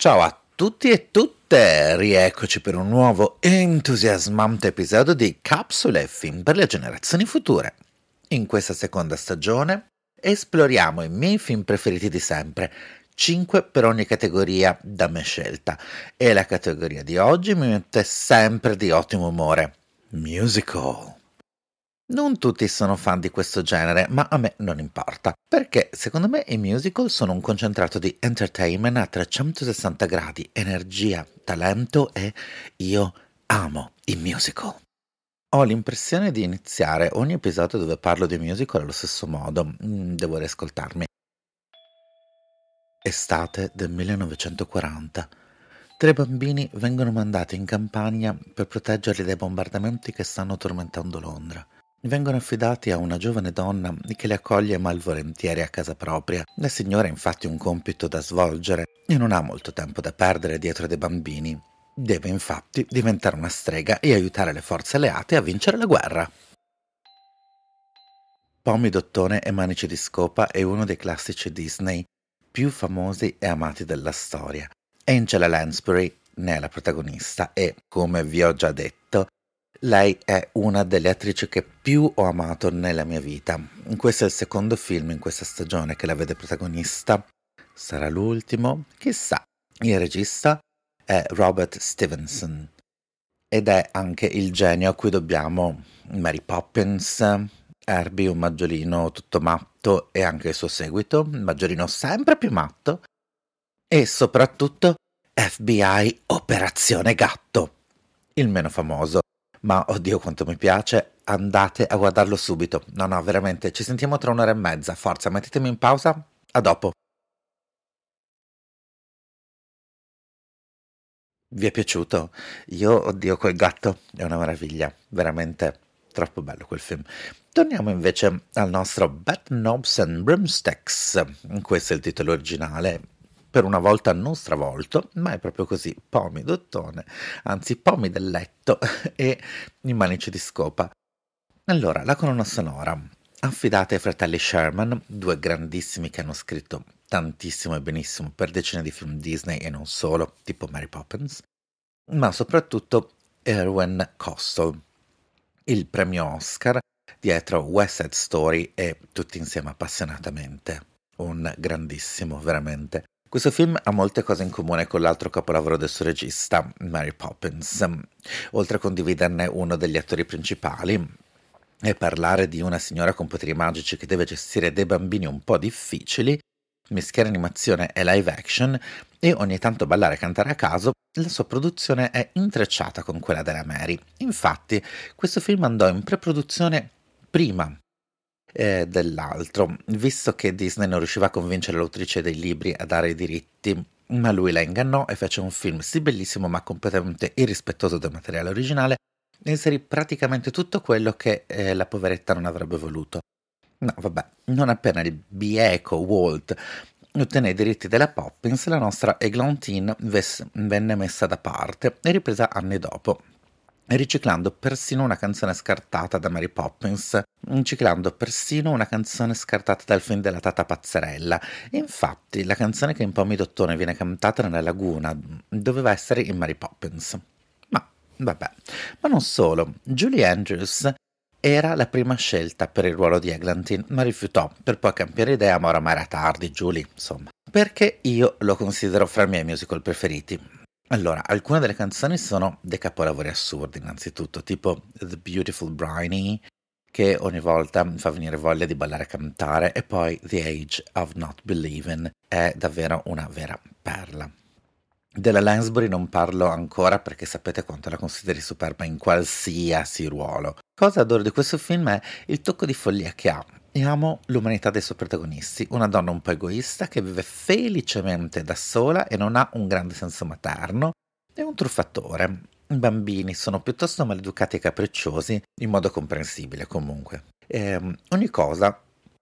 Ciao a tutti e tutte, rieccoci per un nuovo entusiasmante episodio di Capsule Film per le generazioni future. In questa seconda stagione esploriamo i miei film preferiti di sempre, 5 per ogni categoria da me scelta, e la categoria di oggi mi mette sempre di ottimo umore, musical. Non tutti sono fan di questo genere, ma a me non importa, perché secondo me i musical sono un concentrato di entertainment a 360 gradi, energia, talento e io amo i musical. Ho l'impressione di iniziare ogni episodio dove parlo di musical allo stesso modo, mm, devo riascoltarmi. Estate del 1940. Tre bambini vengono mandati in campagna per proteggerli dai bombardamenti che stanno tormentando Londra. Vengono affidati a una giovane donna che li accoglie malvolentieri a casa propria. La signora ha infatti un compito da svolgere e non ha molto tempo da perdere dietro dei bambini. Deve infatti diventare una strega e aiutare le forze alleate a vincere la guerra. Pomi d'ottone e manici di scopa è uno dei classici Disney più famosi e amati della storia. Angela Lansbury ne è la protagonista e, come vi ho già detto, lei è una delle attrici che più ho amato nella mia vita. Questo è il secondo film in questa stagione che la vede protagonista. Sarà l'ultimo? Chissà. Il regista è Robert Stevenson ed è anche il genio a cui dobbiamo Mary Poppins, Herbie, un maggiolino tutto matto e anche il suo seguito, un maggiolino sempre più matto e soprattutto FBI Operazione Gatto, il meno famoso ma oddio quanto mi piace, andate a guardarlo subito. No, no, veramente, ci sentiamo tra un'ora e mezza, forza, mettetemi in pausa, a dopo. Vi è piaciuto? Io, oddio, quel gatto è una meraviglia, veramente troppo bello quel film. Torniamo invece al nostro Bat Knobs and Broomsticks, questo è il titolo originale, per una volta non stravolto, ma è proprio così, pomi d'ottone, anzi pomi del letto e in manici di scopa. Allora, la colonna sonora, affidata ai fratelli Sherman, due grandissimi che hanno scritto tantissimo e benissimo per decine di film Disney e non solo, tipo Mary Poppins, ma soprattutto Erwin Costello, il premio Oscar dietro West Side Story e Tutti insieme appassionatamente. Un grandissimo, veramente. Questo film ha molte cose in comune con l'altro capolavoro del suo regista, Mary Poppins, oltre a condividerne uno degli attori principali. E parlare di una signora con poteri magici che deve gestire dei bambini un po' difficili, mischiare animazione e live action, e ogni tanto ballare e cantare a caso, la sua produzione è intrecciata con quella della Mary. Infatti, questo film andò in pre-produzione prima eh, dell'altro, visto che Disney non riusciva a convincere l'autrice dei libri a dare i diritti, ma lui la ingannò e fece un film sì bellissimo ma completamente irrispettoso del materiale originale e inserì praticamente tutto quello che eh, la poveretta non avrebbe voluto. No, vabbè, non appena il bieco Walt ottenne i diritti della Poppins, la nostra Eglantine venne messa da parte e ripresa anni dopo, riciclando persino una canzone scartata da Mary Poppins, riciclando persino una canzone scartata dal film della Tata Pazzarella. Infatti, la canzone che in Pommi Dottone viene cantata nella laguna doveva essere in Mary Poppins. Ma vabbè, ma non solo, Julie Andrews era la prima scelta per il ruolo di Eglantine, ma rifiutò, per poi cambiare idea, ma oramai era tardi, Julie, insomma. Perché io lo considero fra i miei musical preferiti. Allora, alcune delle canzoni sono dei capolavori assurdi, innanzitutto, tipo The Beautiful Briny, che ogni volta mi fa venire voglia di ballare e cantare, e poi The Age of Not Believing è davvero una vera perla. Della Lansbury non parlo ancora perché sapete quanto la consideri superba in qualsiasi ruolo. Cosa adoro di questo film è il tocco di follia che ha, e amo l'umanità dei suoi protagonisti, una donna un po' egoista che vive felicemente da sola e non ha un grande senso materno, è un truffatore. I bambini sono piuttosto maleducati e capricciosi, in modo comprensibile comunque. E ehm, ogni cosa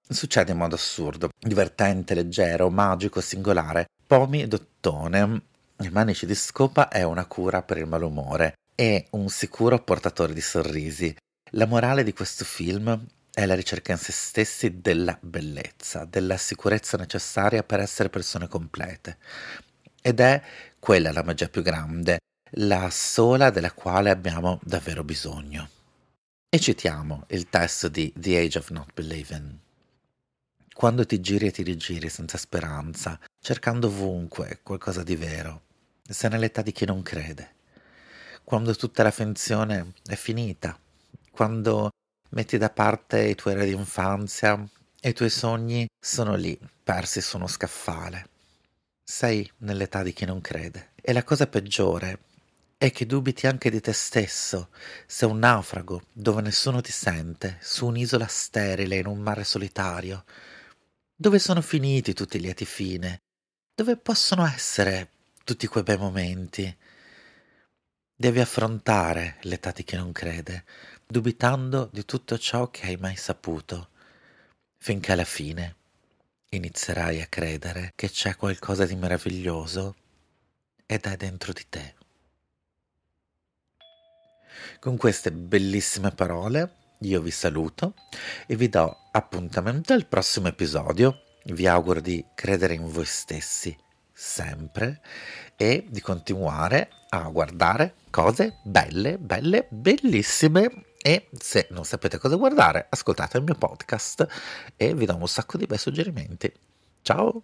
succede in modo assurdo, divertente, leggero, magico, singolare. Pomi ed Ottone, Manici di Scopa è una cura per il malumore e un sicuro portatore di sorrisi. La morale di questo film è la ricerca in se stessi della bellezza, della sicurezza necessaria per essere persone complete. Ed è quella la magia più grande, la sola della quale abbiamo davvero bisogno. E citiamo il testo di The Age of Not Believing. Quando ti giri e ti rigiri senza speranza, cercando ovunque qualcosa di vero, sei nell'età di chi non crede. Quando tutta la finzione è finita, quando Metti da parte i tuoi re di infanzia e i tuoi sogni sono lì, persi su uno scaffale. Sei nell'età di chi non crede. E la cosa peggiore è che dubiti anche di te stesso. Sei un naufrago dove nessuno ti sente, su un'isola sterile in un mare solitario. Dove sono finiti tutti i lieti fine? Dove possono essere tutti quei bei momenti? Devi affrontare l'età di chi non crede, dubitando di tutto ciò che hai mai saputo, finché alla fine inizierai a credere che c'è qualcosa di meraviglioso ed è dentro di te. Con queste bellissime parole io vi saluto e vi do appuntamento al prossimo episodio. Vi auguro di credere in voi stessi sempre e di continuare a guardare cose belle, belle, bellissime e se non sapete cosa guardare, ascoltate il mio podcast e vi do un sacco di bei suggerimenti. Ciao!